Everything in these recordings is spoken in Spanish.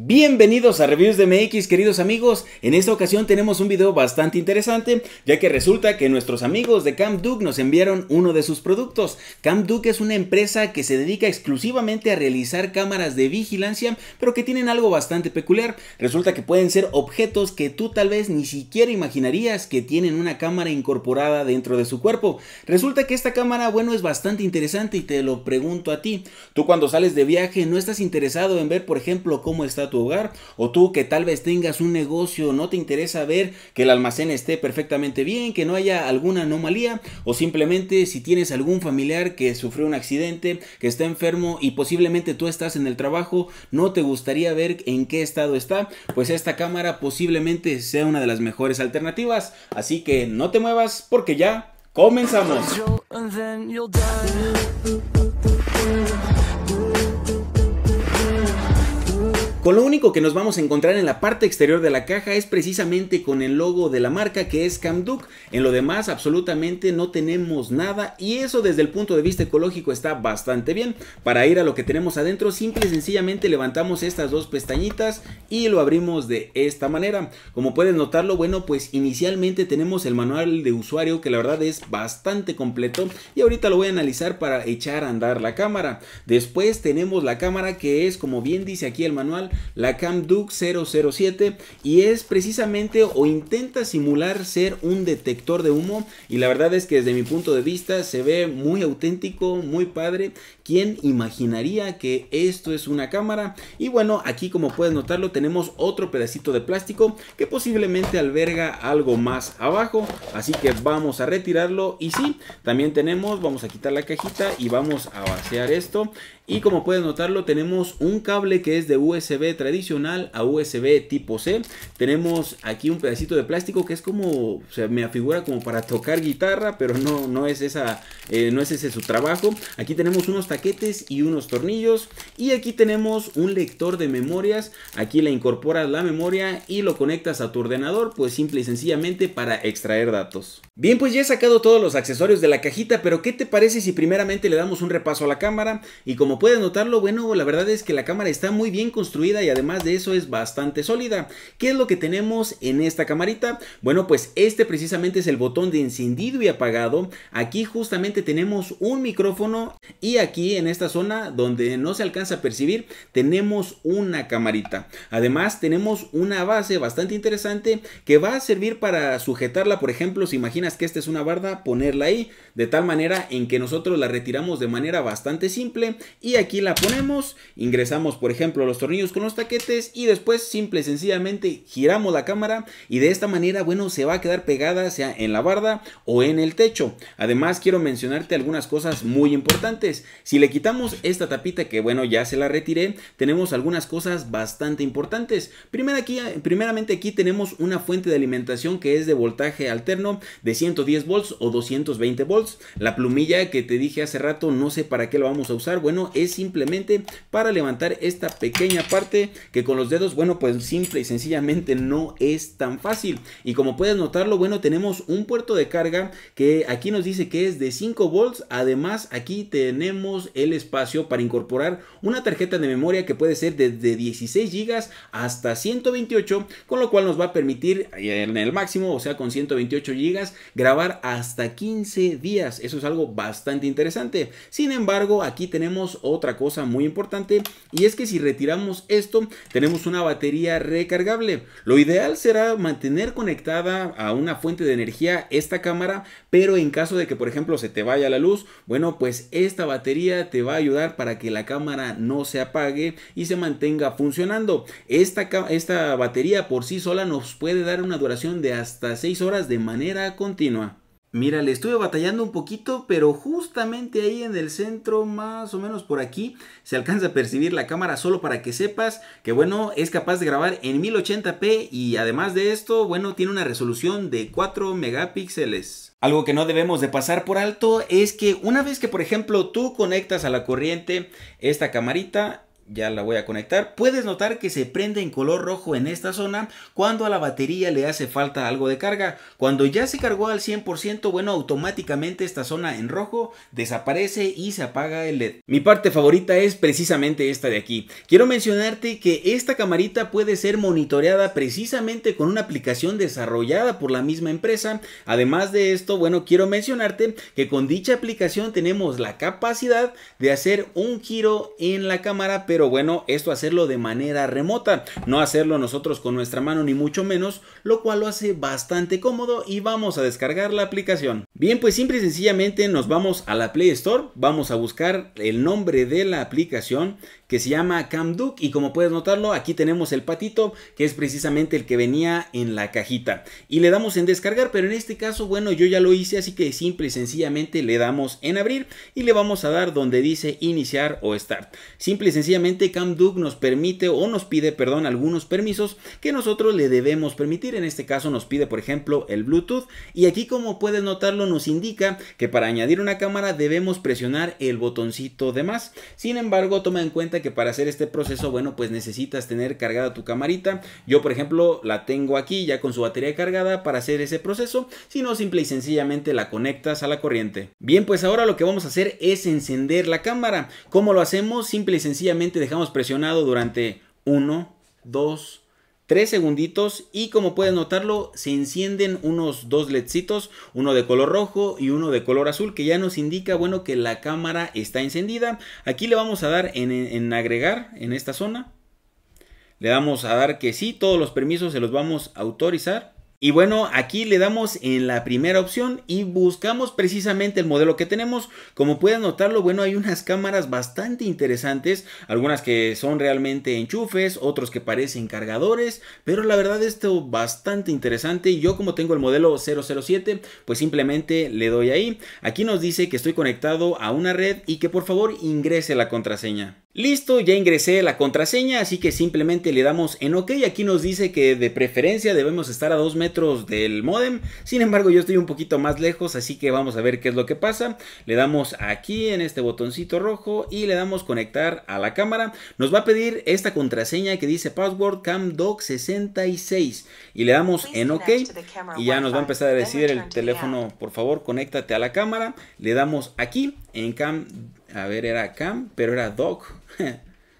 Bienvenidos a Reviews de MX, queridos amigos. En esta ocasión tenemos un video bastante interesante, ya que resulta que nuestros amigos de Camp Duke nos enviaron uno de sus productos. Camp Duke es una empresa que se dedica exclusivamente a realizar cámaras de vigilancia, pero que tienen algo bastante peculiar. Resulta que pueden ser objetos que tú tal vez ni siquiera imaginarías que tienen una cámara incorporada dentro de su cuerpo. Resulta que esta cámara, bueno, es bastante interesante y te lo pregunto a ti. Tú cuando sales de viaje no estás interesado en ver, por ejemplo, cómo está tu hogar. O tú que tal vez tengas un negocio, no te interesa ver que el almacén esté perfectamente bien, que no haya alguna anomalía. O simplemente si tienes algún familiar que sufrió un accidente, que está enfermo y posiblemente tú estás en el trabajo, no te gustaría ver en qué estado está. Pues esta cámara posiblemente sea una de las mejores alternativas. Así que no te muevas porque ya comenzamos. lo único que nos vamos a encontrar en la parte exterior de la caja es precisamente con el logo de la marca que es Camduc. En lo demás absolutamente no tenemos nada y eso desde el punto de vista ecológico está bastante bien. Para ir a lo que tenemos adentro simple y sencillamente levantamos estas dos pestañitas y lo abrimos de esta manera. Como pueden notarlo, bueno pues inicialmente tenemos el manual de usuario que la verdad es bastante completo y ahorita lo voy a analizar para echar a andar la cámara. Después tenemos la cámara que es como bien dice aquí el manual la Camduck 007 y es precisamente o intenta simular ser un detector de humo y la verdad es que desde mi punto de vista se ve muy auténtico, muy padre. ¿Quién imaginaría que esto es una cámara? Y bueno, aquí como puedes notarlo tenemos otro pedacito de plástico que posiblemente alberga algo más abajo, así que vamos a retirarlo y sí, también tenemos, vamos a quitar la cajita y vamos a vaciar esto. Y como puedes notarlo, tenemos un cable que es de USB tradicional a USB tipo C. Tenemos aquí un pedacito de plástico que es como, o me afigura como para tocar guitarra, pero no, no, es, esa, eh, no es ese su trabajo. Aquí tenemos unos taquetes y unos tornillos. Y aquí tenemos un lector de memorias. Aquí le incorporas la memoria y lo conectas a tu ordenador, pues simple y sencillamente para extraer datos. Bien, pues ya he sacado todos los accesorios de la cajita, pero ¿qué te parece si primeramente le damos un repaso a la cámara? Y como puedes notarlo, bueno, la verdad es que la cámara está muy bien construida y además de eso es bastante sólida. ¿Qué es lo que tenemos en esta camarita? Bueno, pues este precisamente es el botón de encendido y apagado. Aquí justamente tenemos un micrófono y aquí en esta zona donde no se alcanza a percibir tenemos una camarita. Además tenemos una base bastante interesante que va a servir para sujetarla, por ejemplo, si imaginas que esta es una barda, ponerla ahí, de tal manera en que nosotros la retiramos de manera bastante simple y y aquí la ponemos, ingresamos por ejemplo los tornillos con los taquetes y después simple sencillamente giramos la cámara y de esta manera bueno se va a quedar pegada sea en la barda o en el techo. Además quiero mencionarte algunas cosas muy importantes. Si le quitamos esta tapita que bueno ya se la retiré, tenemos algunas cosas bastante importantes. Primero aquí, primeramente aquí tenemos una fuente de alimentación que es de voltaje alterno de 110 volts o 220 volts. La plumilla que te dije hace rato no sé para qué la vamos a usar, bueno es simplemente para levantar esta pequeña parte que con los dedos, bueno, pues simple y sencillamente no es tan fácil. Y como puedes notarlo, bueno, tenemos un puerto de carga que aquí nos dice que es de 5 volts. Además, aquí tenemos el espacio para incorporar una tarjeta de memoria que puede ser desde 16 GB hasta 128, con lo cual nos va a permitir eh, en el máximo, o sea, con 128 GB, grabar hasta 15 días. Eso es algo bastante interesante. Sin embargo, aquí tenemos otra cosa muy importante y es que si retiramos esto tenemos una batería recargable. Lo ideal será mantener conectada a una fuente de energía esta cámara, pero en caso de que por ejemplo se te vaya la luz, bueno pues esta batería te va a ayudar para que la cámara no se apague y se mantenga funcionando. Esta, esta batería por sí sola nos puede dar una duración de hasta 6 horas de manera continua. Mira, le estuve batallando un poquito, pero justamente ahí en el centro, más o menos por aquí, se alcanza a percibir la cámara solo para que sepas que, bueno, es capaz de grabar en 1080p y además de esto, bueno, tiene una resolución de 4 megapíxeles. Algo que no debemos de pasar por alto es que una vez que, por ejemplo, tú conectas a la corriente esta camarita, ya la voy a conectar. Puedes notar que se prende en color rojo en esta zona cuando a la batería le hace falta algo de carga. Cuando ya se cargó al 100%, bueno, automáticamente esta zona en rojo desaparece y se apaga el LED. Mi parte favorita es precisamente esta de aquí. Quiero mencionarte que esta camarita puede ser monitoreada precisamente con una aplicación desarrollada por la misma empresa. Además de esto, bueno, quiero mencionarte que con dicha aplicación tenemos la capacidad de hacer un giro en la cámara, pero bueno, esto hacerlo de manera remota, no hacerlo nosotros con nuestra mano ni mucho menos, lo cual lo hace bastante cómodo y vamos a descargar la aplicación. Bien, pues simple y sencillamente nos vamos a la Play Store, vamos a buscar el nombre de la aplicación que se llama Cam y como puedes notarlo aquí tenemos el patito que es precisamente el que venía en la cajita y le damos en descargar pero en este caso bueno yo ya lo hice así que simple y sencillamente le damos en abrir y le vamos a dar donde dice iniciar o start simple y sencillamente Cam nos permite o nos pide perdón algunos permisos que nosotros le debemos permitir en este caso nos pide por ejemplo el Bluetooth y aquí como puedes notarlo nos indica que para añadir una cámara debemos presionar el botoncito de más sin embargo toma en cuenta que para hacer este proceso, bueno, pues necesitas tener cargada tu camarita. Yo, por ejemplo, la tengo aquí ya con su batería cargada para hacer ese proceso, Si no simple y sencillamente la conectas a la corriente. Bien, pues ahora lo que vamos a hacer es encender la cámara. ¿Cómo lo hacemos? Simple y sencillamente dejamos presionado durante 1, 2, Tres segunditos y como pueden notarlo se encienden unos dos ledcitos, uno de color rojo y uno de color azul que ya nos indica bueno que la cámara está encendida. Aquí le vamos a dar en, en agregar en esta zona. Le damos a dar que sí, todos los permisos se los vamos a autorizar. Y bueno, aquí le damos en la primera opción y buscamos precisamente el modelo que tenemos. Como pueden notarlo, bueno, hay unas cámaras bastante interesantes, algunas que son realmente enchufes, otros que parecen cargadores, pero la verdad esto bastante interesante. y Yo como tengo el modelo 007, pues simplemente le doy ahí. Aquí nos dice que estoy conectado a una red y que por favor ingrese la contraseña. Listo, ya ingresé la contraseña, así que simplemente le damos en OK. Aquí nos dice que de preferencia debemos estar a dos metros del modem. Sin embargo, yo estoy un poquito más lejos, así que vamos a ver qué es lo que pasa. Le damos aquí en este botoncito rojo y le damos conectar a la cámara. Nos va a pedir esta contraseña que dice password camdoc66 y le damos en OK y ya nos va a empezar a decir el teléfono, por favor, conéctate a la cámara. Le damos aquí en cam a ver, era Cam, pero era Doc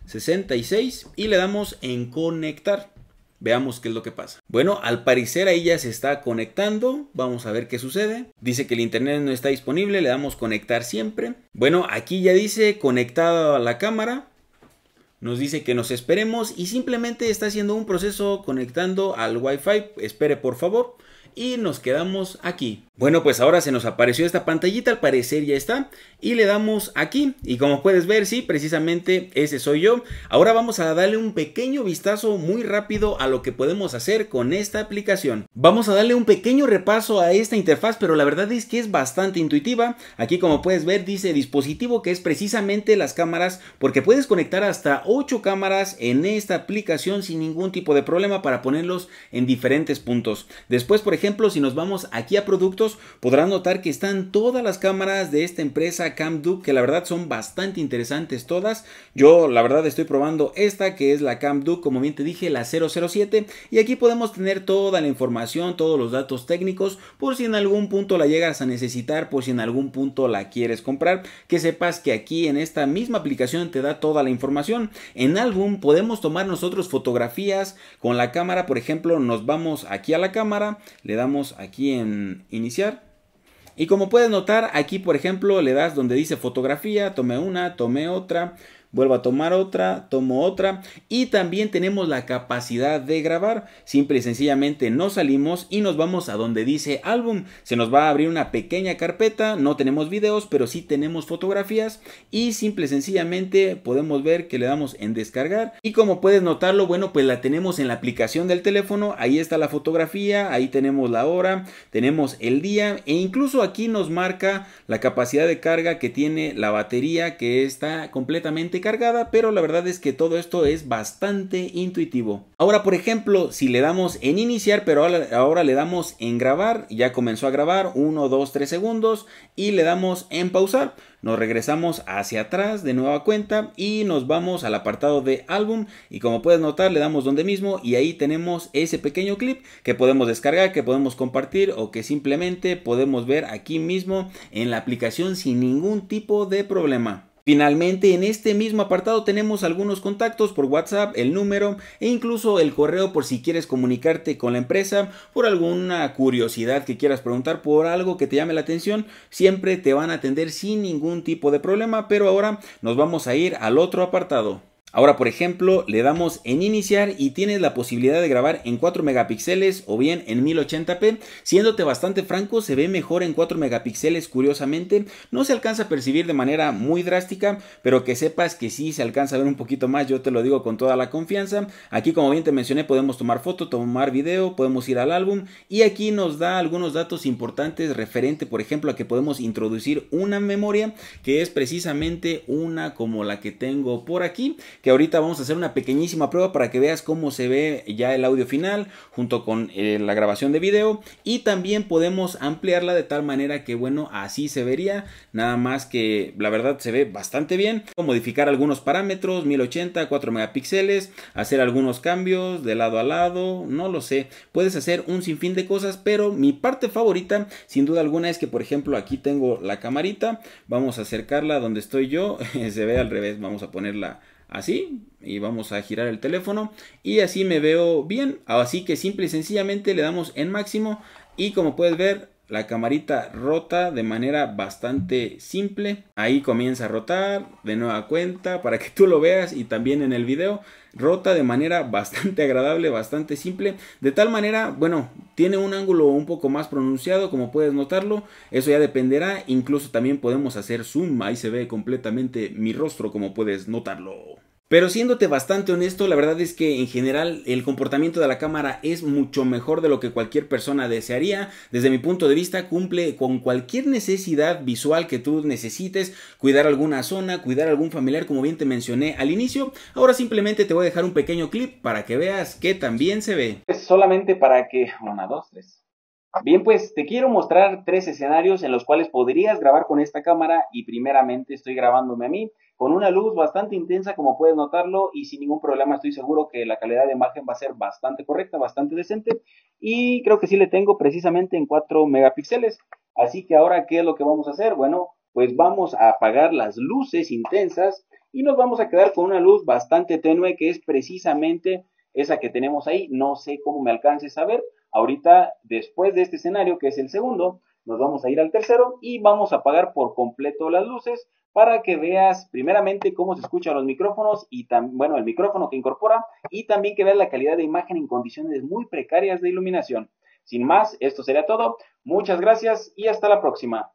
66 y le damos en conectar. Veamos qué es lo que pasa. Bueno, al parecer ahí ya se está conectando. Vamos a ver qué sucede. Dice que el internet no está disponible. Le damos conectar siempre. Bueno, aquí ya dice conectado a la cámara. Nos dice que nos esperemos y simplemente está haciendo un proceso conectando al Wi-Fi. Espere por favor. Y nos quedamos aquí. Bueno, pues ahora se nos apareció esta pantallita, al parecer ya está, y le damos aquí, y como puedes ver, sí, precisamente ese soy yo. Ahora vamos a darle un pequeño vistazo muy rápido a lo que podemos hacer con esta aplicación. Vamos a darle un pequeño repaso a esta interfaz, pero la verdad es que es bastante intuitiva. Aquí como puedes ver dice dispositivo que es precisamente las cámaras, porque puedes conectar hasta 8 cámaras en esta aplicación sin ningún tipo de problema para ponerlos en diferentes puntos. Después, por ejemplo, si nos vamos aquí a productos, podrán notar que están todas las cámaras de esta empresa Duke, que la verdad son bastante interesantes todas. Yo la verdad estoy probando esta que es la Duke, como bien te dije la 007 y aquí podemos tener toda la información, todos los datos técnicos por si en algún punto la llegas a necesitar, por si en algún punto la quieres comprar, que sepas que aquí en esta misma aplicación te da toda la información. En álbum podemos tomar nosotros fotografías con la cámara, por ejemplo, nos vamos aquí a la cámara, le damos aquí en iniciar y como puedes notar, aquí por ejemplo le das donde dice fotografía, tomé una, tomé otra, vuelvo a tomar otra, tomo otra y también tenemos la capacidad de grabar. Simple y sencillamente nos salimos y nos vamos a donde dice álbum. Se nos va a abrir una pequeña carpeta, no tenemos videos, pero sí tenemos fotografías y simple y sencillamente podemos ver que le damos en descargar y como puedes notarlo, bueno, pues la tenemos en la aplicación del teléfono, ahí está la fotografía, ahí tenemos la hora, tenemos el día e incluso aquí nos marca la capacidad de carga que tiene la batería que está completamente cargada, pero la verdad es que todo esto es bastante intuitivo. Ahora, por ejemplo, si le damos en iniciar, pero ahora le damos en grabar, ya comenzó a grabar 1, 2, 3 segundos y le damos en pausar. Nos regresamos hacia atrás de nueva cuenta y nos vamos al apartado de álbum y como puedes notar le damos donde mismo y ahí tenemos ese pequeño clip que podemos descargar, que podemos compartir o que simplemente podemos ver aquí mismo en la aplicación sin ningún tipo de problema. Finalmente, en este mismo apartado tenemos algunos contactos por WhatsApp, el número e incluso el correo por si quieres comunicarte con la empresa, por alguna curiosidad que quieras preguntar, por algo que te llame la atención, siempre te van a atender sin ningún tipo de problema, pero ahora nos vamos a ir al otro apartado. Ahora, por ejemplo, le damos en iniciar y tienes la posibilidad de grabar en 4 megapíxeles o bien en 1080p. Siéndote bastante franco, se ve mejor en 4 megapíxeles curiosamente. No se alcanza a percibir de manera muy drástica, pero que sepas que sí se alcanza a ver un poquito más, yo te lo digo con toda la confianza. Aquí, como bien te mencioné, podemos tomar foto, tomar video, podemos ir al álbum y aquí nos da algunos datos importantes referente, por ejemplo, a que podemos introducir una memoria que es precisamente una como la que tengo por aquí que ahorita vamos a hacer una pequeñísima prueba para que veas cómo se ve ya el audio final junto con eh, la grabación de video y también podemos ampliarla de tal manera que bueno así se vería nada más que la verdad se ve bastante bien modificar algunos parámetros 1080 4 megapíxeles hacer algunos cambios de lado a lado no lo sé puedes hacer un sinfín de cosas pero mi parte favorita sin duda alguna es que por ejemplo aquí tengo la camarita vamos a acercarla donde estoy yo se ve al revés vamos a ponerla así y vamos a girar el teléfono y así me veo bien así que simple y sencillamente le damos en máximo y como puedes ver la camarita rota de manera bastante simple. Ahí comienza a rotar de nueva cuenta para que tú lo veas y también en el video. Rota de manera bastante agradable, bastante simple. De tal manera, bueno, tiene un ángulo un poco más pronunciado como puedes notarlo. Eso ya dependerá. Incluso también podemos hacer zoom. Ahí se ve completamente mi rostro como puedes notarlo. Pero siéndote bastante honesto, la verdad es que en general el comportamiento de la cámara es mucho mejor de lo que cualquier persona desearía. Desde mi punto de vista, cumple con cualquier necesidad visual que tú necesites, cuidar alguna zona, cuidar algún familiar, como bien te mencioné al inicio. Ahora simplemente te voy a dejar un pequeño clip para que veas que también se ve. Es solamente para que, una, dos, tres. Bien, pues te quiero mostrar tres escenarios en los cuales podrías grabar con esta cámara y primeramente estoy grabándome a mí con una luz bastante intensa como puedes notarlo y sin ningún problema estoy seguro que la calidad de imagen va a ser bastante correcta, bastante decente y creo que sí le tengo precisamente en 4 megapíxeles. Así que ahora, ¿qué es lo que vamos a hacer? Bueno, pues vamos a apagar las luces intensas y nos vamos a quedar con una luz bastante tenue que es precisamente esa que tenemos ahí. No sé cómo me alcances a ver Ahorita, después de este escenario, que es el segundo, nos vamos a ir al tercero y vamos a apagar por completo las luces para que veas primeramente cómo se escuchan los micrófonos y también, bueno, el micrófono que incorpora y también que veas la calidad de imagen en condiciones muy precarias de iluminación. Sin más, esto sería todo. Muchas gracias y hasta la próxima.